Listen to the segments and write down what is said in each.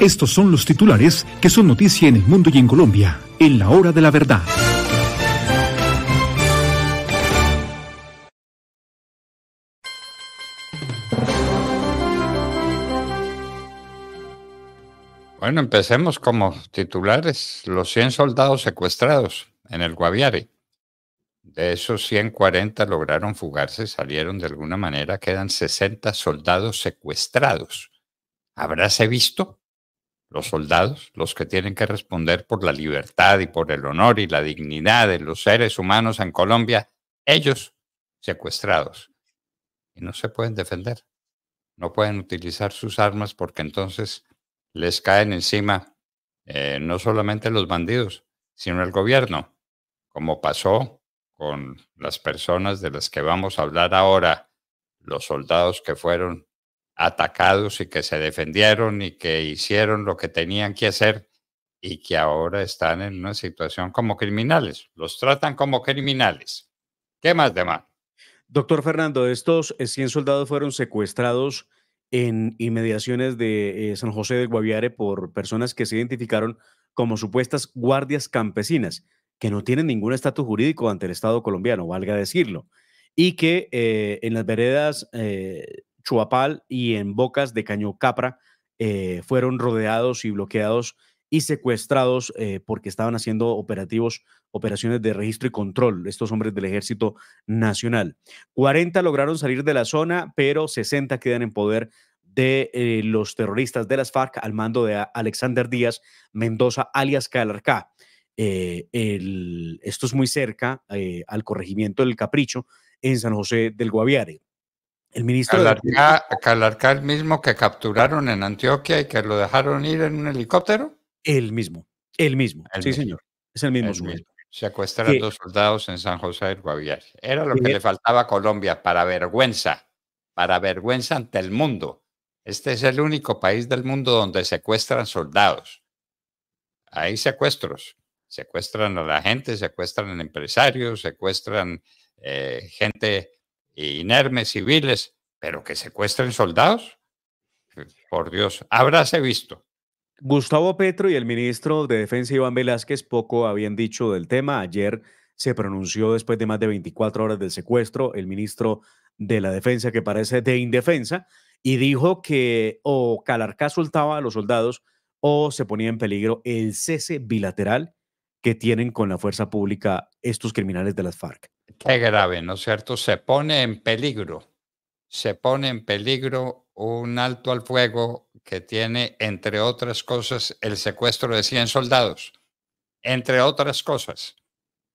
Estos son los titulares que son noticia en el mundo y en Colombia, en la hora de la verdad. Bueno, empecemos como titulares. Los 100 soldados secuestrados en el Guaviare. De esos 140 lograron fugarse, salieron de alguna manera, quedan 60 soldados secuestrados. ¿Habráse visto? los soldados, los que tienen que responder por la libertad y por el honor y la dignidad de los seres humanos en Colombia, ellos secuestrados. Y no se pueden defender, no pueden utilizar sus armas porque entonces les caen encima eh, no solamente los bandidos, sino el gobierno, como pasó con las personas de las que vamos a hablar ahora, los soldados que fueron atacados y que se defendieron y que hicieron lo que tenían que hacer y que ahora están en una situación como criminales. Los tratan como criminales. ¿Qué más de mal? Doctor Fernando, estos 100 soldados fueron secuestrados en inmediaciones de eh, San José de Guaviare por personas que se identificaron como supuestas guardias campesinas, que no tienen ningún estatus jurídico ante el Estado colombiano, valga decirlo, y que eh, en las veredas eh, Chuapal y en Bocas de Caño Capra eh, fueron rodeados y bloqueados y secuestrados eh, porque estaban haciendo operativos, operaciones de registro y control, estos hombres del Ejército Nacional. 40 lograron salir de la zona, pero 60 quedan en poder de eh, los terroristas de las FARC al mando de Alexander Díaz Mendoza, alias Calarcá. esto es muy cerca al corregimiento del Capricho en San José del Guaviare. El ministro el mismo que capturaron en Antioquia y que lo dejaron ir en un helicóptero. El mismo, el mismo. sí, señor. Es el mismo. El mismo. dos soldados en San José del Guaviare. Era lo que, eh le faltaba a Colombia para vergüenza, para vergüenza ante el mundo. Este es el único país del mundo donde secuestran soldados. Hay secuestros. Secuestran a la gente, secuestran a empresarios, secuestran eh, gente inermes civiles, pero que secuestren soldados. Por Dios, habráse visto. Gustavo Petro y el ministro de Defensa Iván Velázquez poco habían dicho del tema. Ayer se pronunció después de más de 24 horas del secuestro el ministro de la Defensa, que parece de indefensa, y dijo que o Calarcá soltaba a los soldados o se ponía en peligro el cese bilateral que tienen con la fuerza pública estos criminales de las FARC. Qué grave, ¿no es cierto? Se pone en peligro, se pone en peligro un alto al fuego que tiene, entre otras cosas, el secuestro de 100 soldados, entre otras cosas.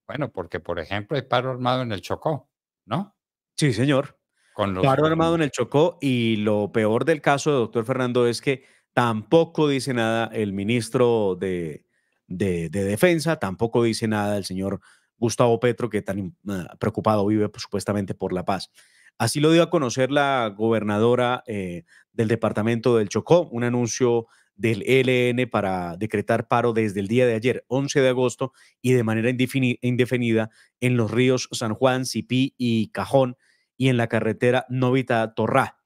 Bueno, porque por ejemplo hay paro armado en el Chocó, ¿no? Sí, señor. Con los... Paro armado en el Chocó y lo peor del caso, doctor Fernando, es que tampoco dice nada el ministro de, de, de Defensa, tampoco dice nada el señor Gustavo Petro, que tan ah, preocupado vive pues, supuestamente por la paz. Así lo dio a conocer la gobernadora eh, del departamento del Chocó, un anuncio del ELN para decretar paro desde el día de ayer, 11 de agosto, y de manera indefinida en los ríos San Juan, Cipí y Cajón y en la carretera Novita Torrá.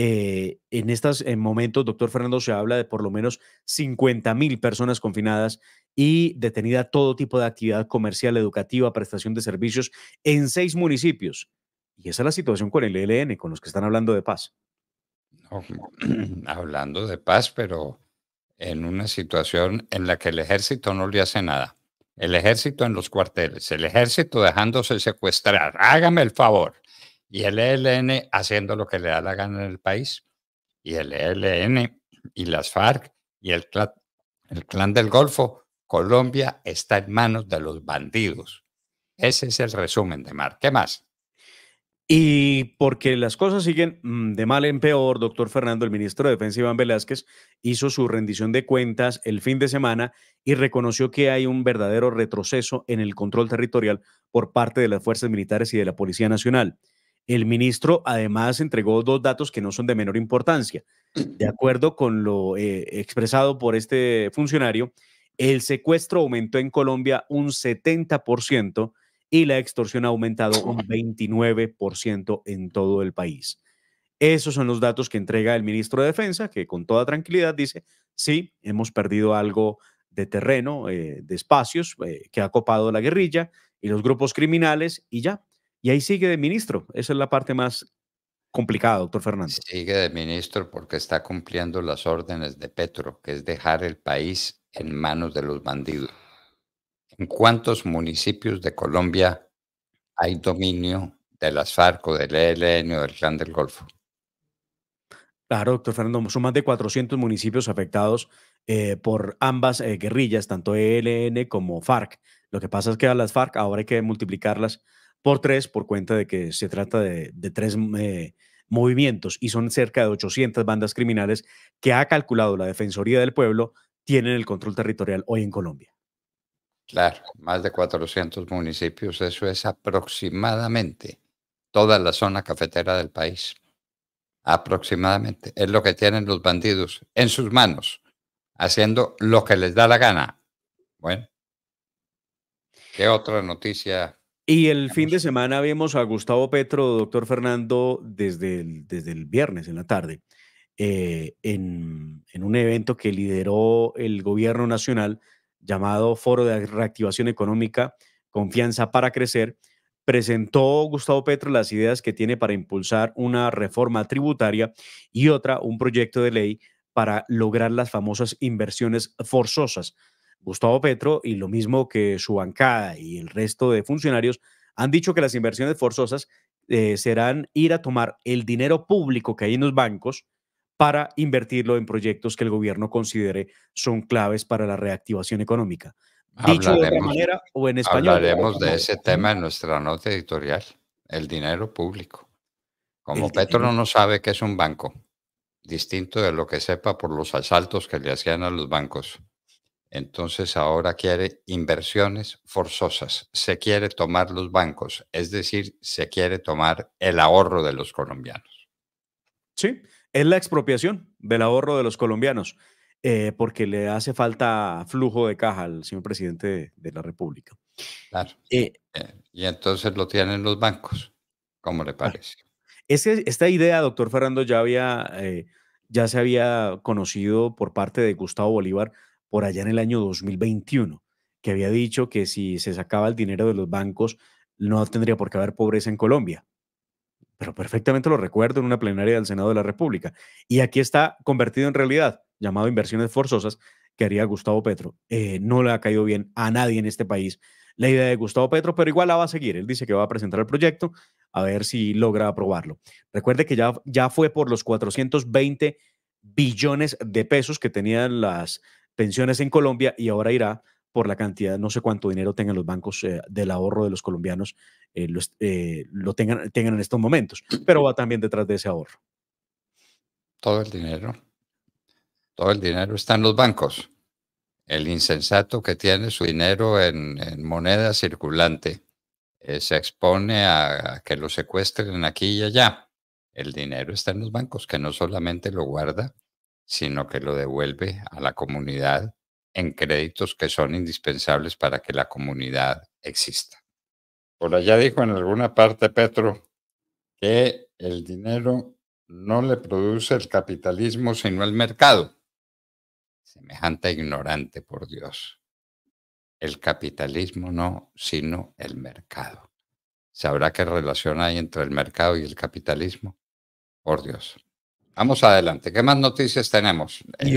Eh, en estos eh, momentos, doctor Fernando, se habla de por lo menos 50 mil personas confinadas y detenida todo tipo de actividad comercial, educativa, prestación de servicios en seis municipios. Y esa es la situación con el ELN, con los que están hablando de paz. hablando de paz, pero en una situación en la que el ejército no le hace nada. El ejército en los cuarteles, el ejército dejándose secuestrar. Hágame el favor y el ELN haciendo lo que le da la gana en el país, y el ELN y las FARC y el clan, del Golfo, Colombia está en manos de los bandidos. Ese es el resumen de Mar. ¿Qué más? Y porque las cosas siguen mm, de mal en peor, doctor Fernando, el ministro de Defensa Iván Velázquez hizo su rendición de cuentas el fin de semana y reconoció que hay un verdadero retroceso en el control territorial por parte de las fuerzas militares y de la Policía Nacional. El ministro además entregó dos datos que no son de menor importancia. De acuerdo con lo eh, expresado por este funcionario, el secuestro aumentó en Colombia un 70% y la extorsión ha aumentado un 29% en todo el país. Esos son los datos que entrega el ministro de Defensa, que con toda tranquilidad dice, sí, hemos perdido algo de terreno, eh, de espacios eh, que ha copado la guerrilla y los grupos criminales y ya, y ahí sigue de ministro. Esa es la parte más complicada, doctor Fernández. Sigue de ministro porque está cumpliendo las órdenes de Petro, que es dejar el país en manos de los bandidos. ¿En cuántos municipios de Colombia hay dominio de las FARC o del ELN o del Clan del Golfo? Claro, doctor Fernando, son más de 400 municipios afectados eh, por ambas eh, guerrillas, tanto ELN como FARC. Lo que pasa es que a las FARC ahora hay que multiplicarlas por tres por cuenta de que se trata de, tres eh, movimientos y son cerca de 800 bandas criminales que ha calculado la Defensoría del Pueblo tienen el control territorial hoy en Colombia. Claro, más de 400 municipios, eso es aproximadamente toda la zona cafetera del país. Aproximadamente, es lo que tienen los bandidos en sus manos, haciendo lo que les da la gana. Bueno, ¿qué otra noticia y el fin de semana vemos a Gustavo Petro, doctor Fernando, desde el, desde el viernes en la tarde, eh, en, en, un evento que lideró el gobierno nacional llamado Foro de Reactivación Económica, Confianza para Crecer. Presentó Gustavo Petro las ideas que tiene para impulsar una reforma tributaria y otra, un proyecto de ley para lograr las famosas inversiones forzosas Gustavo Petro y lo mismo que su bancada y el resto de funcionarios han dicho que las inversiones forzosas eh, serán ir a tomar el dinero público que hay en los bancos para invertirlo en proyectos que el gobierno considere son claves para la reactivación económica. hablaremos, de manera o en español. Hablaremos de ese tema en nuestra nota editorial, el dinero público. Como Petro no sabe que es un banco, distinto de lo que sepa por los asaltos que le hacían a los bancos, entonces ahora quiere inversiones forzosas, se quiere tomar los bancos, es decir, se quiere tomar el ahorro de los colombianos. Sí, es la expropiación del ahorro de los colombianos, eh, porque le hace falta flujo de caja al señor presidente de, la República. Claro. Eh, eh, y entonces lo tienen los bancos, ¿cómo le ah, parece? esta idea, doctor Fernando, ya se había conocido por parte de Gustavo Bolívar por allá en el año 2021, que había dicho que si se sacaba el dinero de los bancos no tendría por qué haber pobreza en Colombia. Pero perfectamente lo recuerdo en una plenaria del Senado de la República. Y aquí está convertido en realidad, llamado inversiones forzosas, que haría Gustavo Petro. Eh, no le ha caído bien a nadie en este país la idea de Gustavo Petro, pero igual la va a seguir. Él dice que va a presentar el proyecto, a ver si logra aprobarlo. Recuerde que ya, ya fue por los 420 billones de pesos que tenían las pensiones en Colombia y ahora irá por la cantidad, no sé cuánto dinero tengan los bancos eh, del ahorro de los colombianos, eh, eh, lo tengan, tengan en estos momentos, pero va también detrás de ese ahorro. Todo el dinero, todo el dinero está en los bancos. El insensato que tiene su dinero en, moneda circulante se expone a, a que lo secuestren aquí y allá. El dinero está en los bancos, que no solamente lo guarda sino que lo devuelve a la comunidad en créditos que son indispensables para que la comunidad exista. Por allá dijo en alguna parte Petro que el dinero no le produce el capitalismo sino el mercado. Semejante ignorante, por Dios. El capitalismo no, sino el mercado. ¿Sabrá qué relación hay entre el mercado y el capitalismo? Por Dios. Vamos adelante. ¿Qué más noticias tenemos? Y eh,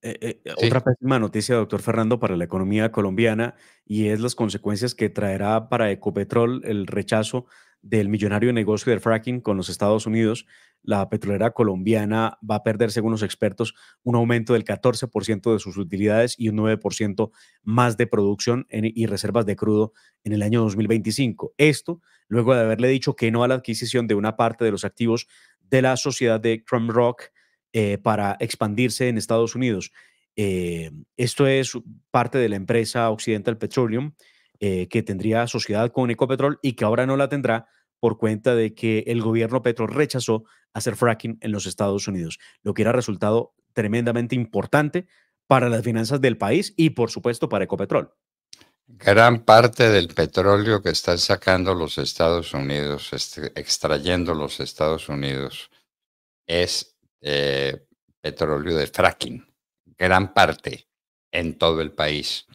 eh, otra, pésima, noticia, doctor Fernando, para la economía colombiana y es las consecuencias que traerá para Ecopetrol el rechazo del millonario negocio del fracking con los Estados Unidos, la petrolera colombiana va a perder, según los expertos, un aumento del 14% de sus utilidades y un 9% más de producción y reservas de crudo en el año 2025. Esto luego de haberle dicho que no a la adquisición de una parte de los activos de la sociedad de Crum Rock eh, para expandirse en Estados Unidos. Eh, esto es parte de la empresa Occidental Petroleum, eh, que tendría sociedad con Ecopetrol y que ahora no la tendrá por cuenta de que el gobierno Petro rechazó hacer fracking en los Estados Unidos, lo que era resultado tremendamente importante para las finanzas del país y, por supuesto, para Ecopetrol. Gran parte del petróleo que están sacando los Estados Unidos, este, extrayendo los Estados Unidos, es eh, petróleo de fracking. Gran parte en todo el país.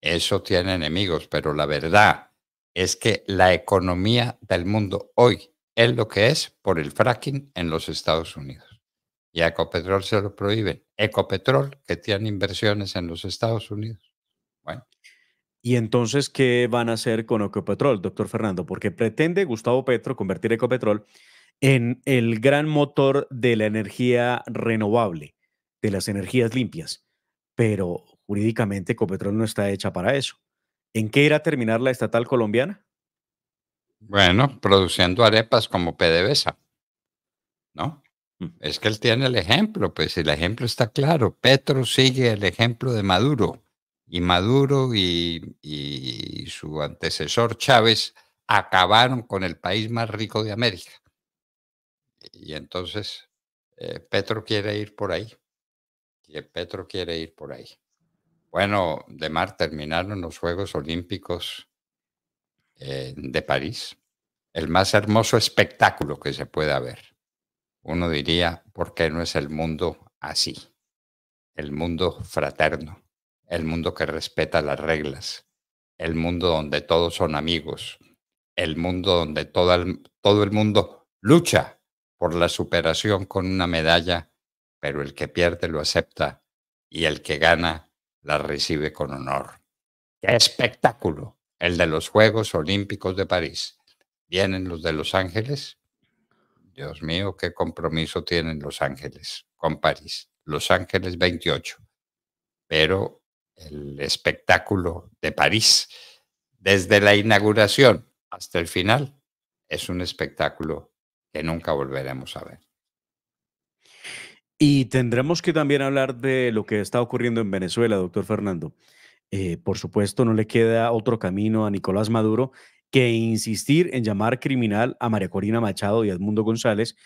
Eso tiene enemigos, pero la verdad es que la economía del mundo hoy es lo que es por el fracking en los Estados Unidos. Y a Ecopetrol se lo prohíben. Ecopetrol, que tiene inversiones en los Estados Unidos. Bueno, ¿Y entonces qué van a hacer con Ecopetrol, doctor Fernando? Porque pretende Gustavo Petro convertir Ecopetrol en el gran motor de la energía renovable, de las energías limpias. Pero jurídicamente Ecopetrol no está hecha para eso. ¿En qué irá a terminar la estatal colombiana? Bueno, produciendo arepas como PDVSA, ¿no? Mm. Es que él tiene el ejemplo, pues el ejemplo está claro. Petro sigue el ejemplo de Maduro y Maduro y, su antecesor Chávez acabaron con el país más rico de América. Y entonces eh, Petro quiere ir por ahí. Y Petro quiere ir por ahí. Bueno, de mar terminaron los Juegos Olímpicos eh, de París. El más hermoso espectáculo que se pueda ver. Uno diría, ¿por qué no es el mundo así? El mundo fraterno el mundo que respeta las reglas, el mundo donde todos son amigos, el mundo donde todo el, mundo lucha por la superación con una medalla, pero el que pierde lo acepta y el que gana la recibe con honor. ¡Qué espectáculo! El de los Juegos Olímpicos de París. ¿Vienen los de Los Ángeles? Dios mío, qué compromiso tienen Los Ángeles con París. Los Ángeles 28. Pero el espectáculo de París, desde la inauguración hasta el final, es un espectáculo que nunca volveremos a ver. Y tendremos que también hablar de lo que está ocurriendo en Venezuela, doctor Fernando. Eh, por supuesto, no le queda otro camino a Nicolás Maduro que insistir en llamar criminal a María Corina Machado y a Edmundo González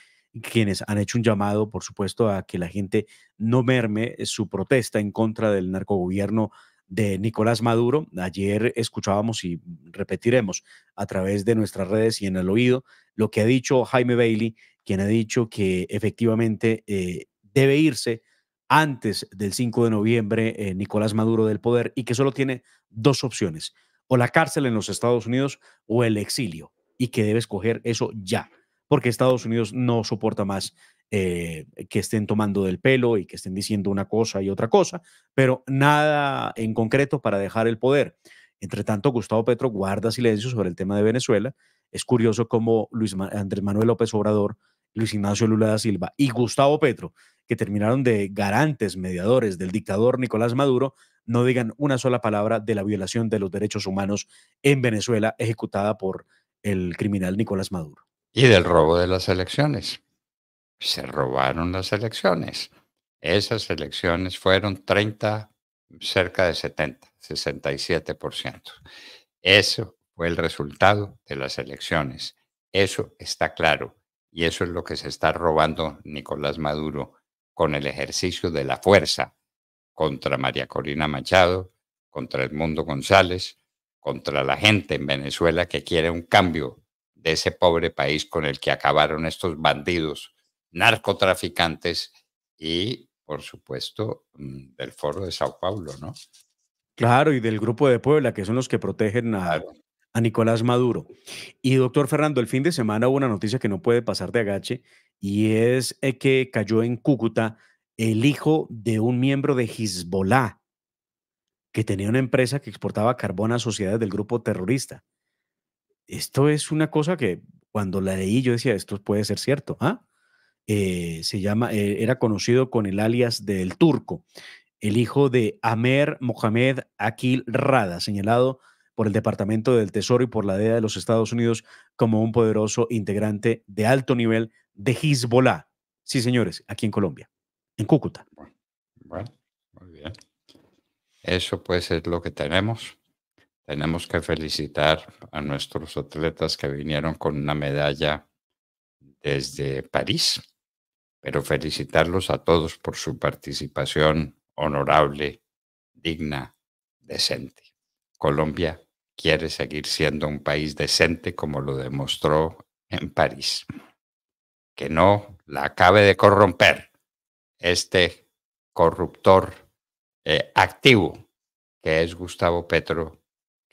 quienes han hecho un llamado, por supuesto, a que la gente no merme eh, su protesta en contra del narcogobierno de Nicolás Maduro. Ayer escuchábamos y repetiremos a través de nuestras redes y en el oído lo que ha dicho Jaime Bailey, quien ha dicho que efectivamente eh, debe irse antes del 5 de noviembre eh, Nicolás Maduro del poder y que solo tiene dos opciones, o la cárcel en los Estados Unidos o el exilio, y que debe escoger eso ya porque Estados Unidos no soporta más eh, que estén tomando del pelo y que estén diciendo una cosa y otra cosa, pero nada en concreto para dejar el poder. Entre tanto, Gustavo Petro guarda silencio sobre el tema de Venezuela. Es curioso cómo Luis Andrés Manuel López Obrador, Luis Ignacio Lula da Silva y Gustavo Petro, que terminaron de garantes, mediadores del dictador Nicolás Maduro, no digan una sola palabra de la violación de los derechos humanos en Venezuela ejecutada por el criminal Nicolás Maduro y del robo de las elecciones. Se robaron las elecciones. Esas elecciones fueron 30, cerca de 70, 67%. Eso fue el resultado de las elecciones. Eso está claro. Y eso es lo que se está robando Nicolás Maduro con el ejercicio de la fuerza contra María Corina Machado, contra Edmundo González, contra la gente en Venezuela que quiere un cambio de ese pobre país con el que acabaron estos bandidos, narcotraficantes y, por supuesto, mm, del Foro de Sao Paulo, ¿no? Claro, y del Grupo de Puebla, que son los que protegen a, Nicolás Maduro. Y doctor Fernando, el fin de semana hubo una noticia que no puede pasar de agache, y es eh, que cayó en Cúcuta el hijo de un miembro de Hezbollah, que tenía una empresa que exportaba carbón a sociedades del grupo terrorista esto es una cosa que cuando la leí yo decía, esto puede ser cierto. ¿ah? Eh, se llama, eh, era conocido con el alias del turco, el hijo de Amer Mohamed Akil Rada, señalado por el Departamento del Tesoro y por la DEA de los Estados Unidos como un poderoso integrante de alto nivel de Hezbollah. Sí, señores, aquí en Colombia, en Cúcuta. Bueno, muy bien. Eso pues es lo que tenemos. Tenemos que felicitar a nuestros atletas que vinieron con una medalla desde París, pero felicitarlos a todos por su participación honorable, digna, decente. Colombia quiere seguir siendo un país decente como lo demostró en París. Que no la acabe de corromper este corruptor eh, activo que es Gustavo Petro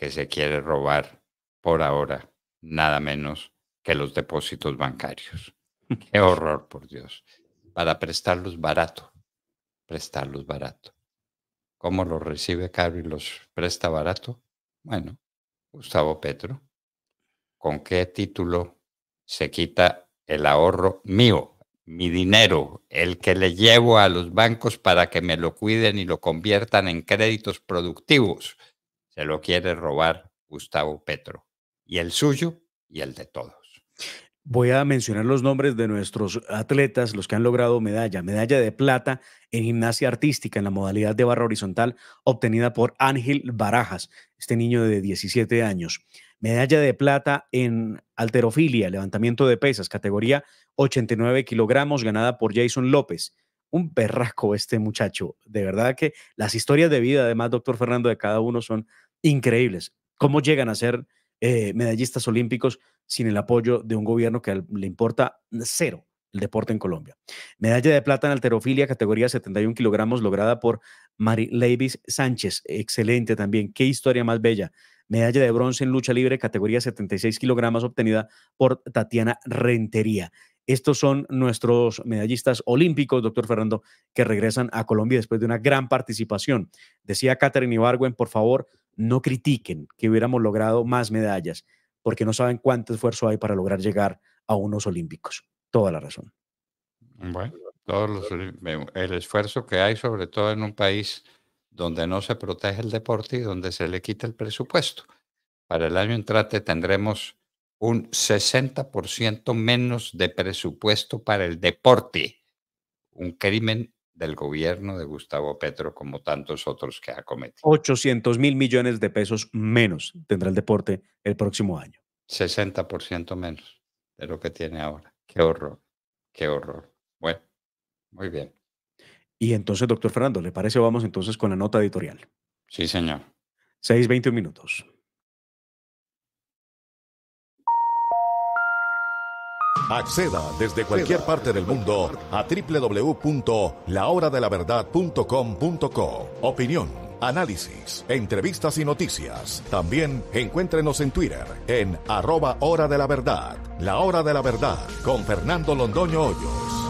que se quiere robar por ahora nada menos que los depósitos bancarios. Qué horror, por Dios. Para prestarlos barato, prestarlos barato. ¿Cómo los recibe caro y los presta barato? Bueno, Gustavo Petro. ¿Con qué título se quita el ahorro mío, mi dinero, el que le llevo a los bancos para que me lo cuiden y lo conviertan en créditos productivos? lo quiere robar Gustavo Petro. Y el suyo y el de todos. Voy a mencionar los nombres de nuestros atletas, los que han logrado medalla. Medalla de plata en gimnasia artística en la modalidad de barra horizontal obtenida por Ángel Barajas, este niño de 17 años. Medalla de plata en alterofilia, levantamiento de pesas, categoría 89 kilogramos, ganada por Jason López. Un perrasco este muchacho. De verdad que las historias de vida, además, doctor Fernando, de cada uno son increíbles. ¿Cómo llegan a ser eh, medallistas olímpicos sin el apoyo de un gobierno que le importa cero el deporte en Colombia? Medalla de plata en alterofilia, categoría 71 kilogramos, lograda por Mari Leibis Sánchez. Excelente también. Qué historia más bella. Medalla de bronce en lucha libre, categoría 76 kilogramos, obtenida por Tatiana Rentería. Estos son nuestros medallistas olímpicos, doctor Fernando, que regresan a Colombia después de una gran participación. Decía Catherine Ibargüen, por favor, no critiquen que hubiéramos logrado más medallas, porque no saben cuánto esfuerzo hay para lograr llegar a unos olímpicos. Toda la razón. Bueno, todos el esfuerzo que hay, sobre todo en un país donde no se protege el deporte y donde se le quita el presupuesto. Para el año entrante tendremos un 60% menos de presupuesto para el deporte, un crimen del gobierno de Gustavo Petro como tantos otros que ha cometido. 800 mil millones de pesos menos tendrá el deporte el próximo año. 60% menos de lo que tiene ahora. Qué horror, qué horror. Bueno, muy bien. Y entonces, doctor Fernando, ¿le parece vamos entonces con la nota editorial? Sí, señor. 6.21 minutos. Acceda desde cualquier parte del mundo a www.lahoradelaverdad.com.co. Opinión, análisis, entrevistas y noticias. También encuéntrenos en Twitter en arroba hora de la verdad. La hora de la verdad con Fernando Londoño Hoyos.